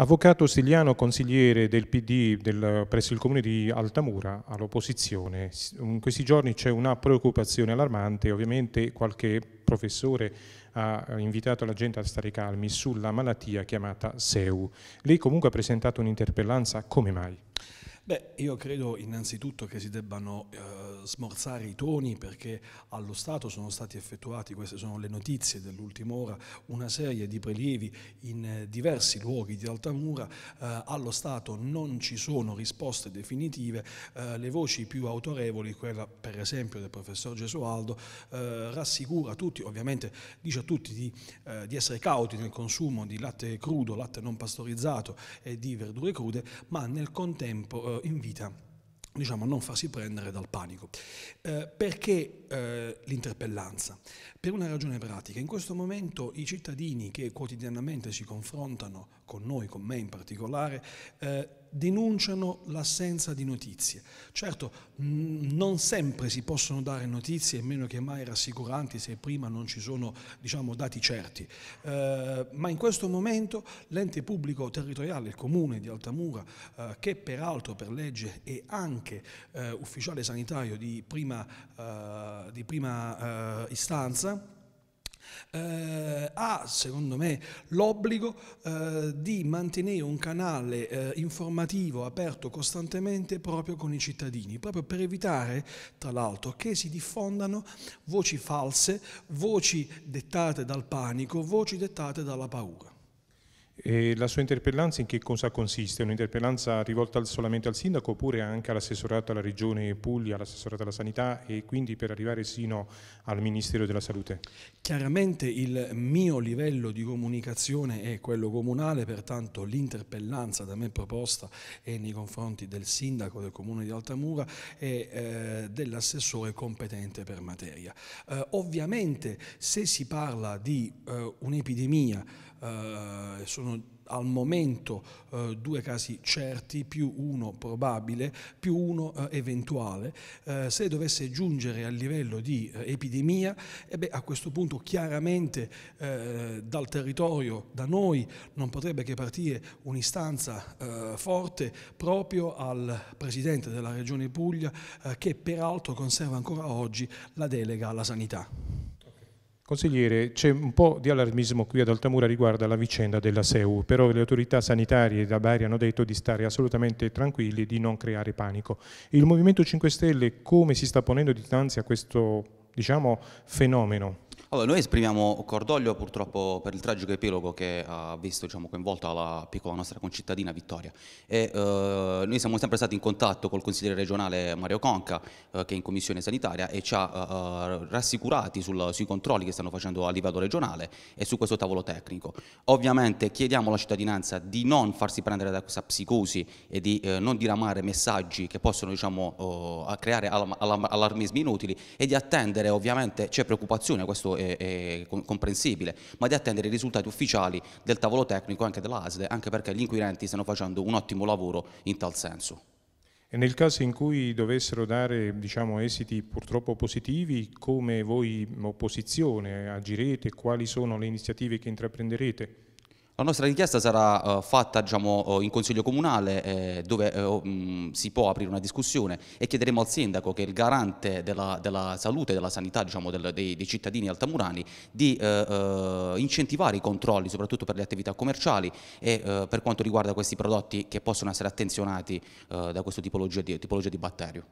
Avvocato siciliano consigliere del PD del, presso il comune di Altamura all'opposizione, in questi giorni c'è una preoccupazione allarmante, ovviamente qualche professore ha invitato la gente a stare calmi sulla malattia chiamata SEU. Lei comunque ha presentato un'interpellanza, come mai? Beh, io credo innanzitutto che si debbano eh, smorzare i toni perché allo Stato sono stati effettuati, queste sono le notizie dell'ultima ora, una serie di prelievi in eh, diversi luoghi di Altamura, eh, allo Stato non ci sono risposte definitive, eh, le voci più autorevoli, quella per esempio del professor Gesualdo, eh, rassicura tutti, ovviamente dice a tutti di, eh, di essere cauti nel consumo di latte crudo, latte non pastorizzato e di verdure crude, ma nel contempo eh, invita diciamo, a non farsi prendere dal panico. Eh, perché eh, l'interpellanza? Per una ragione pratica. In questo momento i cittadini che quotidianamente si confrontano con noi, con me in particolare, eh, denunciano l'assenza di notizie. Certo, non sempre si possono dare notizie, meno che mai rassicuranti, se prima non ci sono diciamo, dati certi, eh, ma in questo momento l'ente pubblico territoriale, il comune di Altamura, eh, che peraltro per legge è anche eh, ufficiale sanitario di prima, eh, di prima eh, istanza, eh, ha, secondo me, l'obbligo eh, di mantenere un canale eh, informativo aperto costantemente proprio con i cittadini, proprio per evitare, tra l'altro, che si diffondano voci false, voci dettate dal panico, voci dettate dalla paura. E la sua interpellanza in che cosa consiste? Un'interpellanza rivolta solamente al sindaco oppure anche all'assessorato alla regione Puglia, all'assessorato alla sanità e quindi per arrivare sino al Ministero della Salute? Chiaramente il mio livello di comunicazione è quello comunale, pertanto l'interpellanza da me proposta è nei confronti del sindaco del comune di Altamura e eh, dell'assessore competente per materia. Eh, ovviamente se si parla di eh, un'epidemia eh, sono al momento eh, due casi certi, più uno probabile, più uno eh, eventuale. Eh, se dovesse giungere al livello di eh, epidemia, eh, beh, a questo punto chiaramente dal territorio, da noi, non potrebbe che partire un'istanza forte proprio al Presidente della Regione Puglia, che peraltro conserva ancora oggi la delega alla sanità. Consigliere, c'è un po' di allarmismo qui ad Altamura riguardo alla vicenda della SEU, però le autorità sanitarie da Bari hanno detto di stare assolutamente tranquilli e di non creare panico. Il Movimento 5 Stelle come si sta ponendo dinanzi a questo diciamo, fenomeno? Allora, noi esprimiamo cordoglio purtroppo per il tragico epilogo che ha visto diciamo, coinvolta la piccola nostra concittadina Vittoria. E, eh, noi siamo sempre stati in contatto col consigliere regionale Mario Conca, eh, che è in commissione sanitaria, e ci ha eh, eh, rassicurati sul, sui controlli che stanno facendo a livello regionale e su questo tavolo tecnico. Ovviamente chiediamo alla cittadinanza di non farsi prendere da questa psicosi e di eh, non diramare messaggi che possono diciamo, oh, creare allarmismi inutili e di attendere, ovviamente c'è preoccupazione, questo e, e comprensibile, ma di attendere i risultati ufficiali del tavolo tecnico e anche dell'ASDE, anche perché gli inquirenti stanno facendo un ottimo lavoro in tal senso. E nel caso in cui dovessero dare diciamo, esiti purtroppo positivi, come voi opposizione agirete? Quali sono le iniziative che intraprenderete? La nostra richiesta sarà uh, fatta diciamo, eh, in Consiglio Comunale eh, dove eh, mh, oh, mm, si può aprire una discussione e chiederemo al Sindaco che è il garante della, della salute e della sanità diciamo, del, dei, dei, cittadini altamurani di eh, eh incentivare i controlli soprattutto per le attività commerciali e per quanto riguarda questi prodotti che possono essere attenzionati da questa tipologia di, tipologia di batterio.